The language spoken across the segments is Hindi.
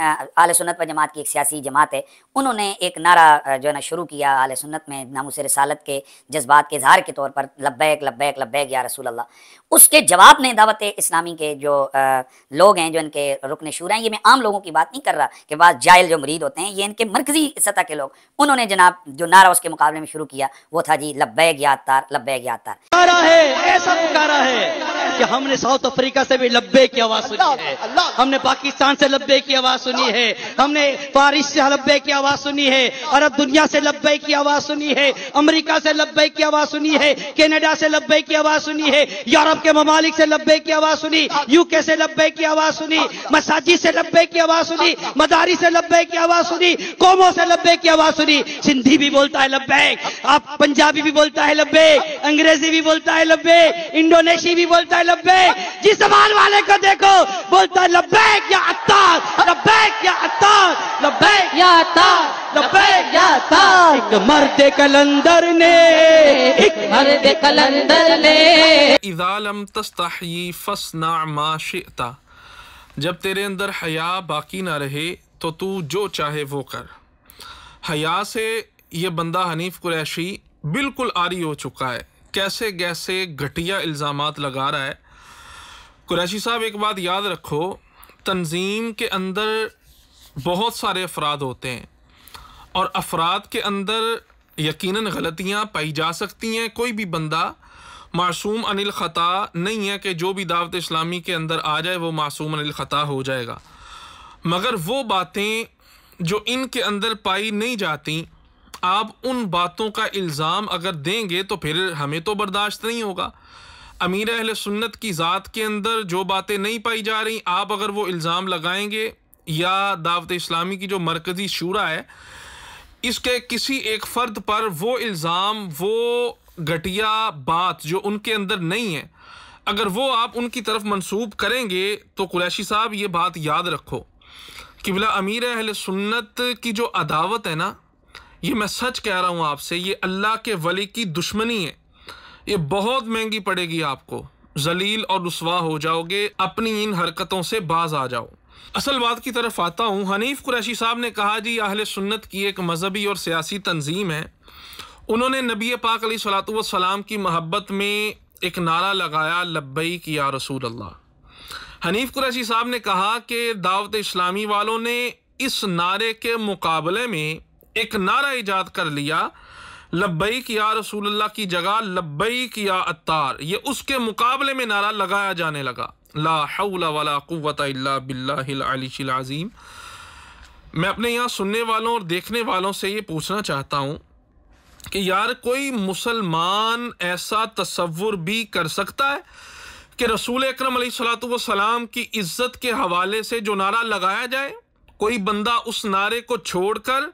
आल सुन्नत व जमात की एक सियासी जमात है उन्होंने एक नारा जो है ना शुरू किया आल सुन्नत में नामूस रसालत के जज्बात के इजहार के तौर पर लब्बैक लब्बैक लब्बैक या रसूल अल्लाह उसके जवाब में दावत इस्लामी के जो आ, लोग हैं जो इनके रुकने शुरू हैं ये मैं आम लोगों की बात नहीं कर रहा कि बाद जायल जो मरीद होते हैं ये इनके मरकजी सतह के लोग उन्होंने जनाब जो नारा उसके मुकाबले में शुरू किया वो था जी लब्बैक या तार लब्बैक या तार ऐसा तो कि हमने साउथ अफ्रीका से भी लब्बे की आवाज सुनी है हमने पाकिस्तान से लब्बे की आवाज सुनी है हमने पारिस से लब्बे की आवाज सुनी है अरब दुनिया से लब्बे की आवाज सुनी है अमरीका से लब्बे की आवाज सुनी है कैनेडा से लब्बे की आवाज सुनी है यूरोप के ममालिक से लब्बे की आवाज सुनी यूके से लब्बे की आवाज सुनी मसाजिद से लब्बे की आवाज सुनी मदारी से लब्बे की आवाज सुनी कोमो से लब्बे की आवाज सुनी सिंधी भी बोलता है लब्बे आप पंजाबी भी बोलता है लब्बे अंग्रेजी भी बोलता है लब्बे इंडोनेशिया भी बोलता है लब्बे जिस सवाल वाले को देखो बोलता है लब्बे क्या अत्तार लब्बे क्या अत्तार लब्बे क्या अत्तार लब्बे क्या अत्तार एक मर्द कलंदर ने एक मर्द कलंदर ने इदा लम तस्तही फसना माशिता जब तेरे अंदर हया बाकी ना रहे तो तू जो चाहे वो कर हया से ये बंदा हनीफ कुरैशी बिल्कुल आरी हो चुका है कैसे कैसे घटिया इल्ज़ाम लगा रहा है कुरैशी साहब एक बात याद रखो तंजीम के अंदर बहुत सारे अफराद होते हैं और अफराद के अंदर यकीनन गलतियां पाई जा सकती हैं कोई भी बंदा मासूम अनिल ख़ता नहीं है कि जो भी दावत इस्लामी के अंदर आ जाए वो मासूम अनिल ख़ता हो जाएगा मगर वो बातें जो इनके अंदर पाई नहीं जाती आप उन बातों का इल्ज़ाम अगर देंगे तो फिर हमें तो बर्दाश्त नहीं होगा अमीर अहल सुन्नत की ज़ात के अंदर जो बातें नहीं पाई जा रही आप अगर वो इल्ज़ाम लगाएंगे या दावत इस्लामी की जो मरकज़ी शूरा है इसके किसी एक फ़र्द पर वो इल्ज़ाम वो घटिया बात जो उनके अंदर नहीं है अगर वो आप उनकी तरफ मंसूब करेंगे तो कुरैशी साहब ये बात याद रखो कि बिला अमीर अहल सुन्नत की जो अदावत है ना ये मैं सच कह रहा हूँ आपसे ये अल्लाह के वली की दुश्मनी है ये बहुत महंगी पड़ेगी आपको जलील और रसवा हो जाओगे अपनी इन हरकतों से बाज आ जाओ असल बात की तरफ आता हूँ हनीफ कुरैशी साहब ने कहा जी अहल सुन्नत की एक मजहबी और सियासी तंजीम है उन्होंने नबी पाक सलाम की मोहब्बत में एक नारा लगाया लब्बई की या रसूल अल्लाह हनीफ कुरैशी साहब ने कहा कि दावत इस्लामी वालों ने इस नारे के मुकाबले में एक नारा ईजाद कर लिया लब्बैक या रसूलुल्लाह की जगह लब्बैक या अतार ये उसके मुकाबले में नारा लगाया जाने लगा ला हौला वला कुव्वत इल्ला बिल्लाहिल अलीशिल अज़ीम मैं अपने यहाँ सुनने वालों और देखने वालों से ये पूछना चाहता हूँ कि यार कोई मुसलमान ऐसा तस्वुर भी कर सकता है कि रसूल अक्रम सलाम की इज़्ज़त के हवाले से जो नारा लगाया जाए कोई बंदा उस नारे को छोड़कर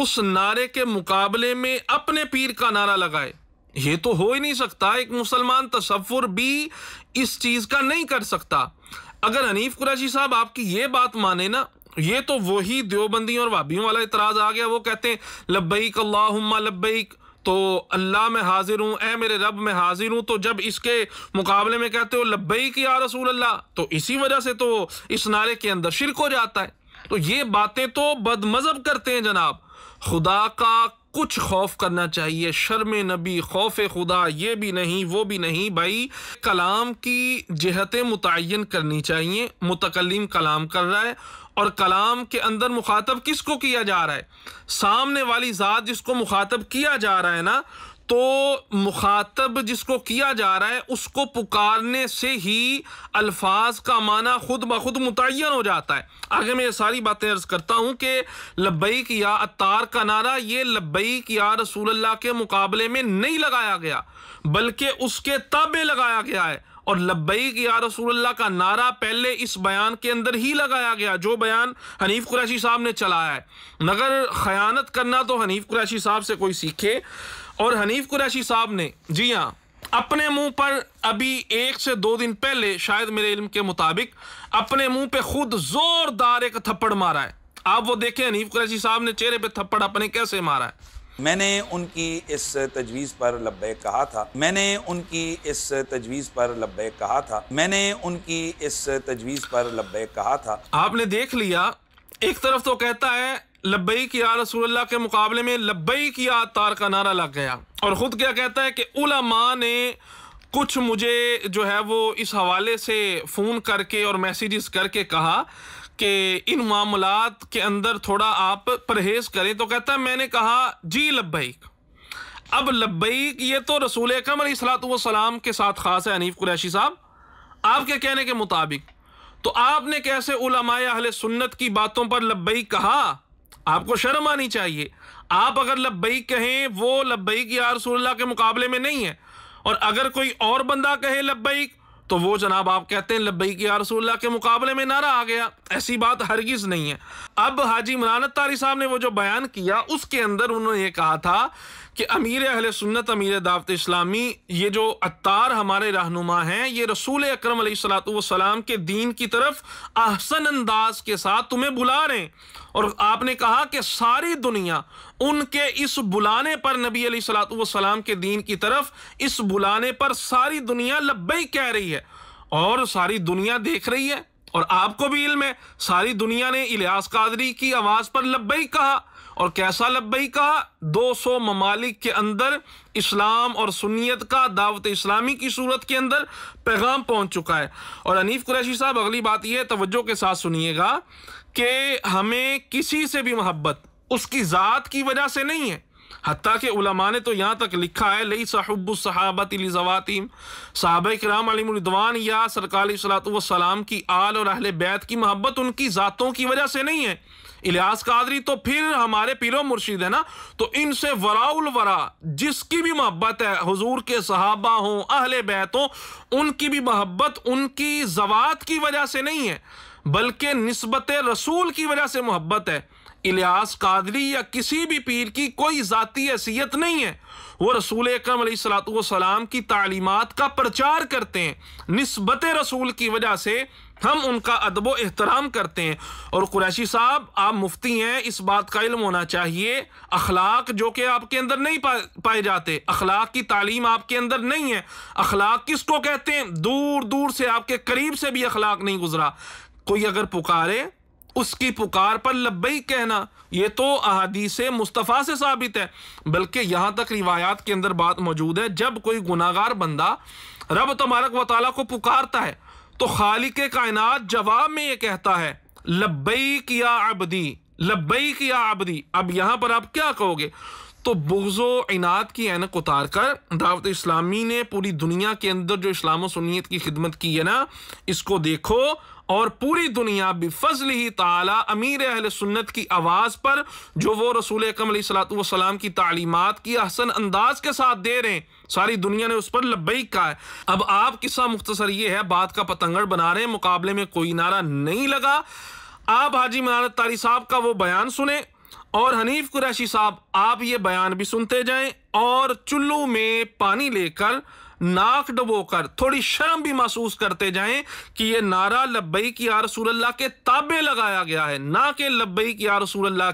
उस नारे के मुकाबले में अपने पीर का नारा लगाए ये तो हो ही नहीं सकता एक मुसलमान तस्वुर भी इस चीज़ का नहीं कर सकता अगर हनीफ कुराशी साहब आपकी ये बात माने ना ये तो वही देवबंदी और भाभीियों वाला इतराज़ आ गया वो कहते हैं लब्बईक अल्लाहुम्मा लब्बईक तो अल्लाह में हाजिर हूँ ए मेरे रब में हाजिर हूँ तो जब इसके मुकाबले में कहते हो लब्बैक या रसूल अल्लाह तो इसी वजह से तो इस नारे के अंदर शिरक हो जाता है तो ये बातें तो बदमज़हब करते हैं जनाब खुदा का कुछ खौफ करना चाहिए शर्म नबी खौफ खुदा ये भी नहीं वो भी नहीं भाई कलाम की जहतें मुतन करनी चाहिए मुतकलम कलाम कर रहा है और कलाम के अंदर मुखातब किसको किया जा रहा है सामने वाली ज़ात जिसको मुखातब किया जा रहा है ना तो मुखातब जिसको किया जा रहा है उसको पुकारने से ही अल्फाज का माना खुद ब खुद मुतन हो जाता है आगे मैं ये सारी बातें अर्ज़ करता हूँ कि लब्बई या अतार का नारा ये लब्बई या रसूल के मुकाबले में नहीं लगाया गया बल्कि उसके ताबे लगाया गया है और की या रसूल्ला का नारा पहले इस बयान के अंदर ही लगाया गया जो बयान हनीफ कुरैशी साहब ने चलाया है मगर ख़यानत करना तो हनीफ कुरैशी साहब से कोई सीखे और हनीफ कुरैशी साहब ने जी हाँ अपने मुंह पर अभी एक से दो दिन पहले शायद मेरे इल्म के मुताबिक अपने मुंह पे खुद जोरदार एक थप्पड़ मारा है आप वो देखें हनीफ कुरैशी साहब ने चेहरे पे थप्पड़ अपने कैसे मारा है मैंने उनकी इस तजवीज़ पर लब्बे कहा था मैंने उनकी इस तजवीज़ पर लब्बे कहा था मैंने उनकी इस तजवीज़ पर लब्बे कहा था आपने देख लिया एक तरफ तो कहता है लब्बैक या रसूलुल्लाह के मुकाबले में लब्बैक या तार का नारा लग गया और ख़ुद क्या कहता है कि उलमा ने कुछ मुझे जो है वो इस हवाले से फ़ोन करके और मैसेजेस करके कहा कि इन मामला के अंदर थोड़ा आप परहेज़ करें तो कहता है मैंने कहा जी लबई अब लबई ये तो रसूल कमर सलाम के साथ ख़ास है अनीफ कुरैशी साहब आपके कहने के मुताबिक तो आपने कैसे उलमाए अहले सुन्नत की बातों पर लबई कहा आपको शर्म आनी चाहिए आप अगर लब्बई कहें वो लब्बई की रसूल्ला के मुकाबले में नहीं है और अगर कोई और बंदा कहे लब्बई तो वो जनाब आप कहते हैं लब्बई की रसूल्ला के मुकाबले में नारा आ गया ऐसी बात हरगिज़ नहीं है अब हाजी इमरान तारी साहब ने वो जो बयान किया उसके अंदर उन्होंने ये कहा था कि अमीर अहल सुन्नत अमीर दावत इस्लामी ये जो अतार हमारे रहनुमा हैं ये रसूल अक्रम सलाम के दीन की तरफ अहसन अंदाज के साथ तुम्हें बुला रहे हैं और आपने कहा कि सारी दुनिया उनके इस बुलाने पर नबी सलाम के दीन की तरफ इस बुलाने पर सारी दुनिया लब्बई कह रही है और सारी दुनिया देख रही है और आपको भी इल्म है सारी दुनिया ने इलियास कादरी की आवाज़ पर लब्बई कहा और कैसा लब्बई का सौ ममालिक के अंदर इस्लाम और सुनीत का दावत इस्लामी की सूरत के अंदर पैगाम पहुंच चुका है और अनीफ कुरैशी साहब अगली बात यह है तवज्जो के साथ सुनिएगा कि हमें किसी से भी मोहब्बत उसकी ज़ात की वजह से नहीं है हती के उलमा ने तो यहाँ तक लिखा है लई साहबुलसहाबत ज़वातीम साहब कराम अलीमरिदवान या सरकार सलाम की आल और अहल बैत की मोहब्बत उनकी ज़ातों की वजह से नहीं है इलियास कादरी तो फिर हमारे पीरो मुर्शीद है ना तो इनसे वराउल वरा जिसकी भी मोहब्बत है हुजूर के सहाबा हों अहल बैत हों उनकी भी मोहब्बत उनकी जवात की वजह से नहीं है बल्कि नस्बत रसूल की वजह से मोहब्बत है इलियास कादरी या किसी भी पीर की कोई ज़ाती हैसीयत नहीं है वो रसूल अक्रम सलाम की तालीमत का प्रचार करते हैं नस्बत रसूल की वजह से हम उनका अदब एहतराम करते हैं और कुरैशी साहब आप मुफ्ती हैं इस बात का इल्म होना चाहिए अखलाक जो कि आपके अंदर नहीं पा, पाए जाते अखलाक की तालीम आपके अंदर नहीं है अखलाक किसको कहते हैं दूर दूर से आपके करीब से भी अखलाक नहीं गुजरा कोई अगर पुकारे उसकी पुकार पर लब्बई कहना ये तो अहादीस मुस्तफ़ा से साबित है बल्कि यहाँ तक रिवायात के अंदर बात मौजूद है जब कोई गुनागार बंदा रब तबारक व को पुकारता है तो खालिक कायनात जवाब में ये कहता है लब्बई किया अबदी लब्बई किया अबदी अब यहाँ पर आप क्या कहोगे तो बुगज़ो इनात की एनक उतार कर दावत इस्लामी ने पूरी दुनिया के अंदर जो इस्लाम सुनीत की खिदमत की है ना इसको देखो और पूरी दुनिया भी फजल ही ताला अमीर अहल सुन्नत की आवाज़ पर जो वो रसूल अकम सलाम की तालीमत की अहसन अंदाज के साथ दे रहे हैं सारी दुनिया ने उस पर लब्बई कहा है अब आप किस्सा मुख्तसर ये है बात का पतंगड़ बना रहे हैं मुकाबले में कोई नारा नहीं लगा आप हाजी मनारत तारी साहब का वो बयान सुने और हनीफ कुरैशी साहब आप ये बयान भी सुनते जाएं और चुल्लू में पानी लेकर नाक डुबोकर थोड़ी शर्म भी महसूस करते जाएं कि ये नारा लब्बई की यार के ताबे लगाया गया है ना कि लब्बई की यार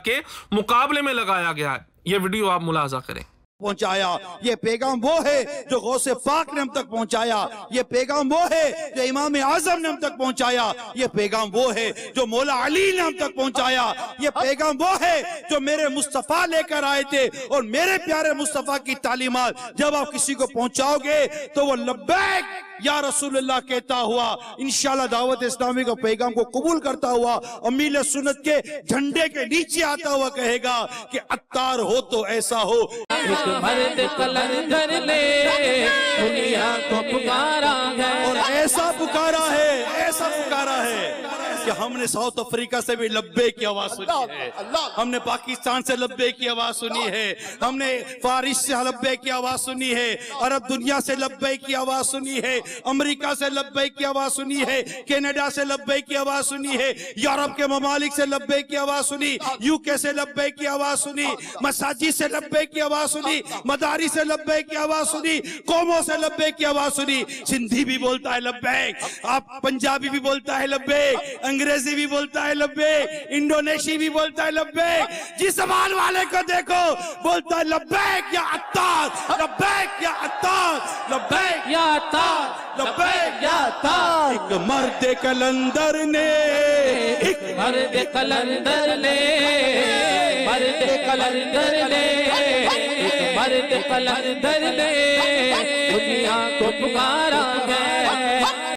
के मुकाबले में लगाया गया है ये वीडियो आप मुलाजा करें पहुंचाया ये पैगाम वो है जो गौसे पाक ने हम तक पहुंचाया ये पैगाम वो है जो इमाम आजम ने हम तक पहुंचाया ये पैगाम वो है जो मौला अली ने हम तक पहुंचाया ये पैगाम वो है जो मेरे मुस्तफ़ा लेकर आए थे और मेरे प्यारे मुस्तफ़ा की तालीमत जब आप किसी को पहुंचाओगे तो वो लब्बैक या रसूलुल्लाह कहता हुआ इंशाल्लाह दावत इस्लामी का पैगाम को कबूल करता हुआ अमील सुन्नत के झंडे के नीचे आता हुआ कहेगा कि अत्तार हो तो ऐसा हो मर्द कर ले दुनिया को पुकारा है और ऐसा पुकारा है ऐसा पुकारा है कि हमने साउथ अफ्रीका से भी लब्बे की आवाज सुनी है हमने पाकिस्तान से लब्बे की आवाज सुनी है हमने फारिश से लब्बे की आवाज सुनी है अरब दुनिया से लब्बे की आवाज सुनी है अमेरिका से लब्बे की आवाज सुनी है कनाडा से लब्बे की आवाज सुनी है यूरोप के ममालिक से लब्बे की आवाज सुनी यूके से लब्बे की आवाज सुनी मसाजिद से लब्बे की आवाज सुनी मदारी से लब्बे की आवाज सुनी कौमों से लब्बे की आवाज सुनी सिंधी भी बोलता है लब्बे आप पंजाबी भी बोलता है लब्बे अंग्रेजी भी बोलता है लब्बे इंडोनेशिया भी बोलता है लब्बे जिस माल वाले को देखो बोलता है लब्बे क्या अत्ता लब्बे क्या अत्ता लब्बे क्या अत्ता लब्बे क्या अत्ता एक मर्द कलंदर ने एक मर्द कलंदर ने मर्द कलंदर ने मर्द कलंदर ने दुनिया को पुकारा है